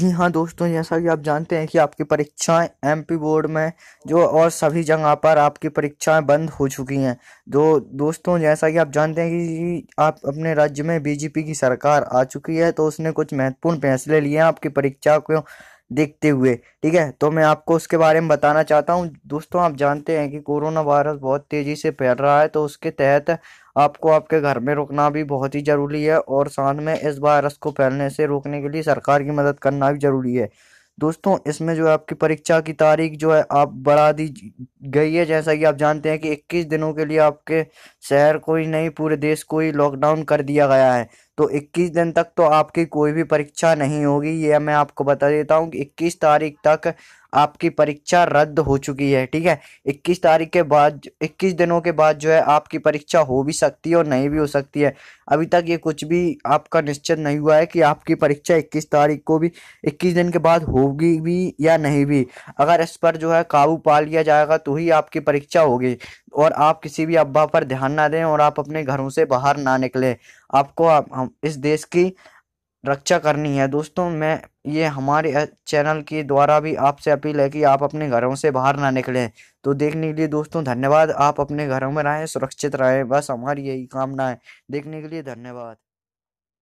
जी हाँ दोस्तों जैसा कि आप जानते हैं कि आपकी परीक्षाएं एमपी बोर्ड में जो और सभी जगह पर आपकी परीक्षाएं बंद हो चुकी हैं दो दोस्तों जैसा कि आप जानते हैं कि आप अपने राज्य में बीजेपी की सरकार आ चुकी है तो उसने कुछ महत्वपूर्ण फैसले लिए हैं आपकी परीक्षा को देखते हुए ठीक है तो मैं आपको उसके बारे में बताना चाहता हूँ दोस्तों आप जानते हैं कि कोरोना वायरस बहुत तेज़ी से फैल रहा है तो उसके तहत आपको आपके घर में रुकना भी बहुत ही ज़रूरी है और साथ में इस वायरस को फैलने से रोकने के लिए सरकार की मदद करना भी ज़रूरी है दोस्तों इसमें जो है आपकी परीक्षा की तारीख जो है आप बढ़ा दी गई है जैसा कि आप जानते हैं कि 21 दिनों के लिए आपके शहर को ही नहीं पूरे देश को ही लॉकडाउन कर दिया गया है तो 21 दिन तक तो आपकी कोई भी परीक्षा नहीं होगी ये मैं आपको बता देता हूँ कि 21 तारीख तक आपकी परीक्षा रद्द हो चुकी है ठीक है 21 तारीख के बाद 21 दिनों के बाद जो है आपकी परीक्षा हो भी सकती है और नहीं भी हो सकती है अभी तक ये कुछ भी आपका निश्चित नहीं हुआ है कि आपकी परीक्षा 21 तारीख को भी 21 दिन के बाद होगी भी या नहीं भी अगर इस पर जो है काबू पा लिया जाएगा तो ही आपकी परीक्षा होगी और आप किसी भी अब्बा पर ध्यान ना दें और आप अपने घरों से बाहर ना निकलें आपको आप, हम इस देश की रक्षा करनी है दोस्तों मैं ये हमारे चैनल के द्वारा भी आपसे अपील है कि आप अपने घरों से बाहर ना निकलें तो देखने के लिए दोस्तों धन्यवाद आप अपने घरों में रहें सुरक्षित रहें बस हमारी यही कामना है देखने के लिए धन्यवाद